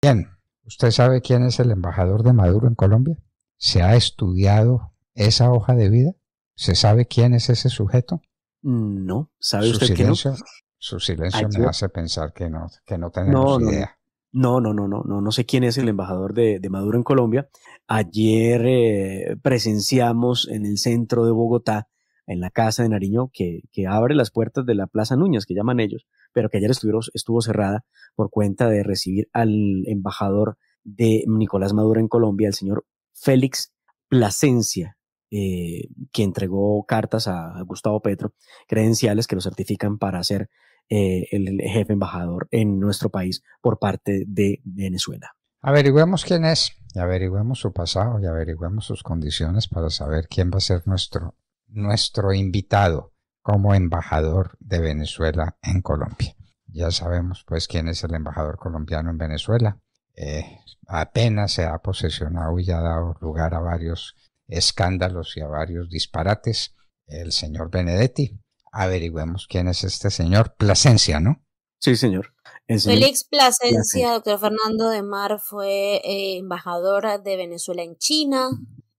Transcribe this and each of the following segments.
Bien, ¿usted sabe quién es el embajador de Maduro en Colombia? ¿Se ha estudiado esa hoja de vida? ¿Se sabe quién es ese sujeto? No, ¿sabe usted silencio, que Su silencio me hace pensar que no, que no tenemos idea. No, no, no, no, no, no sé quién es el embajador de, Maduro en Colombia. Ayer eh, presenciamos en el centro de Bogotá, en la casa de Nariño, que, abre las puertas de la Plaza Núñez, que llaman ellos, pero que ayer estuvo cerrada por cuenta de recibir al embajador de Nicolás Maduro en Colombia, el señor Félix Plasencia, eh, que entregó cartas a Gustavo Petro, credenciales que lo certifican para hacer eh, el jefe embajador en nuestro país por parte de Venezuela. Averigüemos quién es, y averigüemos su pasado, y averigüemos sus condiciones para saber quién va a ser nuestro, nuestro invitado como embajador de Venezuela en Colombia. Ya sabemos pues quién es el embajador colombiano en Venezuela. Eh, apenas se ha posesionado y ha dado lugar a varios escándalos y a varios disparates. El señor Benedetti, averigüemos quién es este señor. Plasencia, ¿no? Sí, señor. Félix Plasencia, doctor Fernando de Mar, fue eh, embajador de Venezuela en China,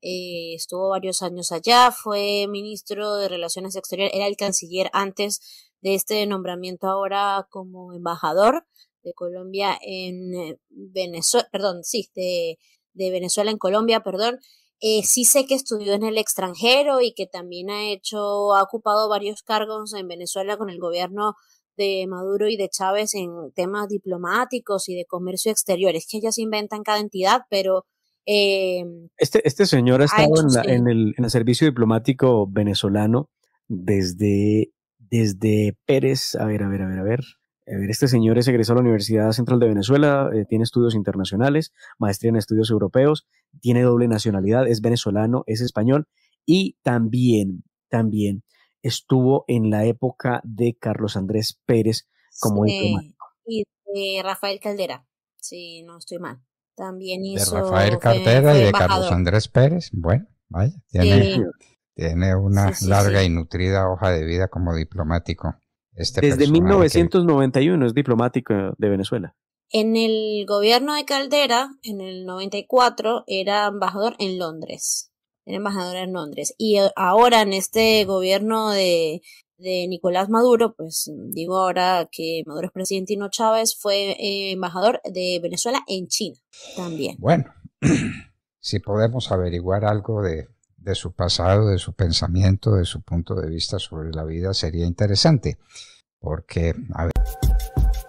eh, estuvo varios años allá, fue ministro de Relaciones Exteriores, era el canciller antes de este nombramiento ahora como embajador de Colombia en eh, Venezuela, perdón, sí, de Venezuela en Colombia, perdón, eh, sí sé que estudió en el extranjero y que también ha hecho, ha ocupado varios cargos en Venezuela con el gobierno de Maduro y de Chávez en temas diplomáticos y de comercio exterior. Es que ellas inventan cada entidad, pero... Eh, este, este señor ha estado en, en, el, en, el, servicio diplomático venezolano desde, desde Pérez, a ver, a ver, a ver, a ver, este señor es egresado de la Universidad Central de Venezuela, eh, tiene estudios internacionales, maestría en estudios europeos, tiene doble nacionalidad, es venezolano, es español y también, también estuvo en la época de Carlos Andrés Pérez como diplomático. Y de Rafael Caldera, si sí, no estoy mal. También hizo. De Rafael Caldera y de Carlos Andrés Pérez, bueno, vaya, tiene una larga y nutrida hoja de vida como diplomático. Desde 1991 es diplomático de Venezuela. En el gobierno de Caldera, en el 94, era embajador en Londres. Era embajador en Londres. Y eh, ahora en este gobierno de, Nicolás Maduro, pues digo ahora que Maduro es presidente y no Chávez, fue eh, embajador de Venezuela en China también. Bueno, si podemos averiguar algo de, de su pasado, de su pensamiento, de su punto de vista sobre la vida sería interesante, porque a ver...